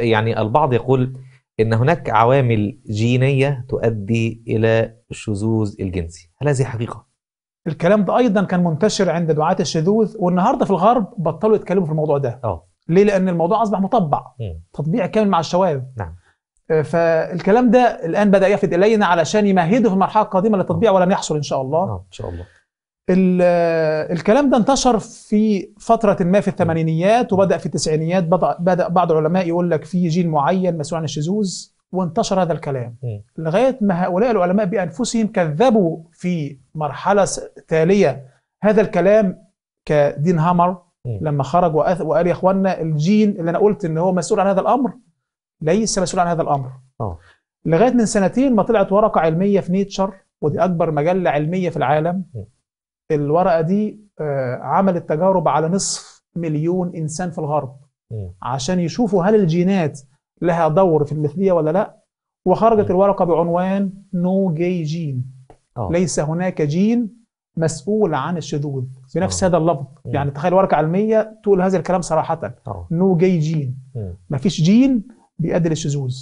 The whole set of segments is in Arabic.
يعني البعض يقول ان هناك عوامل جينيه تؤدي الى الشذوذ الجنسي هل هذه حقيقه الكلام ده ايضا كان منتشر عند دعاة الشذوذ والنهارده في الغرب بطلوا يتكلموا في الموضوع ده اه ليه لان الموضوع اصبح مطبع مم. تطبيع كامل مع الشواذ نعم آه، فالكلام ده الان بدا يفد الينا علشان يمهده في المرحله القادمه للتطبيع آه. ولن يحصل ان شاء الله آه، ان شاء الله الكلام ده انتشر في فترة ما في الثمانينيات وبدأ في التسعينيات بدأ بعض العلماء يقول لك في جيل معين مسؤول عن الشذوذ وانتشر هذا الكلام لغاية ما هؤلاء العلماء بأنفسهم كذبوا في مرحلة تالية هذا الكلام كدين هامر لما خرج وقال يا اخوانا الجيل اللي انا قلت ان هو مسؤول عن هذا الامر ليس مسؤول عن هذا الامر أوه. لغايه من سنتين ما طلعت ورقه علميه في نيتشر ودي اكبر مجله علميه في العالم الورقه دي آه، عملت تجارب على نصف مليون انسان في الغرب عشان يشوفوا هل الجينات لها دور في المثليه ولا لا وخرجت الورقه بعنوان نو جي جين آه. ليس هناك جين مسؤول عن الشذوذ بنفس آه. هذا اللفظ يعني تخيل ورقه علميه تقول هذا الكلام صراحه نو جي جين مفيش جين بيؤدي للشذوذ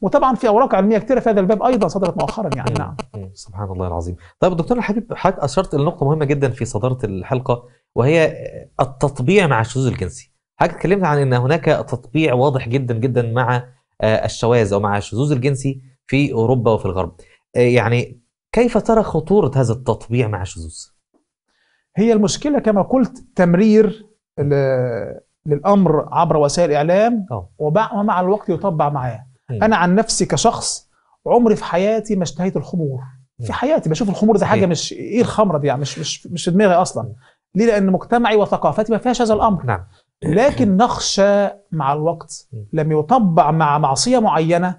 وطبعا في اوراق علميه كثيره في هذا الباب ايضا صدرت مؤخرا يعني نعم سبحان الله العظيم طيب دكتور الحبيب حضرتك اشرت لنقطه مهمه جدا في صداره الحلقه وهي التطبيع مع الشذوذ الجنسي حضرتك اتكلمت عن ان هناك تطبيع واضح جدا جدا مع آه، الشواذ او مع الشذوذ الجنسي في اوروبا وفي الغرب آه، يعني كيف ترى خطوره هذا التطبيع مع الشذوذ هي المشكله كما قلت تمرير للامر عبر وسائل الاعلام آه. ومع الوقت يطبع معاه إيه. انا عن نفسي كشخص عمري في حياتي ما اشتهيت الخمور في إيه. حياتي بشوف الخمور دي حاجه إيه. مش ايه الخمره دي يعني مش مش مش في دماغي اصلا ليه لان مجتمعي وثقافتي ما فيهاش هذا الامر نعم لكن نخشى مع الوقت لما يطبع مع معصيه معينه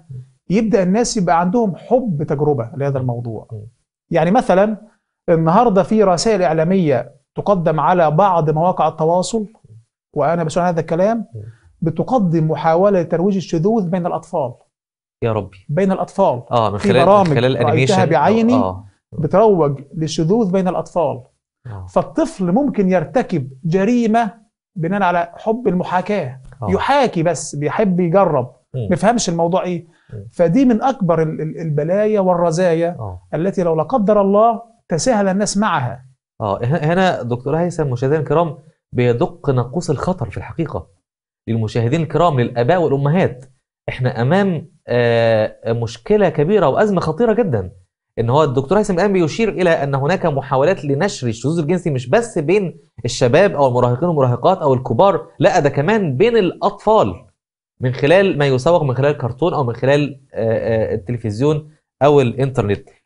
يبدا الناس يبقى عندهم حب تجربه لهذا الموضوع يعني مثلا النهارده في رسائل اعلاميه تقدم على بعض مواقع التواصل وانا بسمع هذا الكلام بتقدم محاوله لترويج الشذوذ بين الاطفال يا ربي بين الاطفال اه من خلال برامج من خلال الانيميشن بعيني آه. آه. بتروج للشذوذ بين الاطفال آه. فالطفل ممكن يرتكب جريمه بناء على حب المحاكاه آه. يحاكي بس بيحب يجرب ما يفهمش الموضوع ايه فدي من اكبر البلايا والرزايا آه. التي لو لا قدر الله تساهل الناس معها اه هنا دكتور هيثم مشاهدينا الكرام بيدق ناقوس الخطر في الحقيقه للمشاهدين الكرام للاباء والامهات احنا امام آه، مشكله كبيره وازمه خطيره جدا ان هو الدكتور هيثم الان بيشير الى ان هناك محاولات لنشر الشذوذ الجنسي مش بس بين الشباب او المراهقين والمراهقات او الكبار لا ده كمان بين الاطفال من خلال ما يسوق من خلال كرتون او من خلال آه، آه، التلفزيون او الانترنت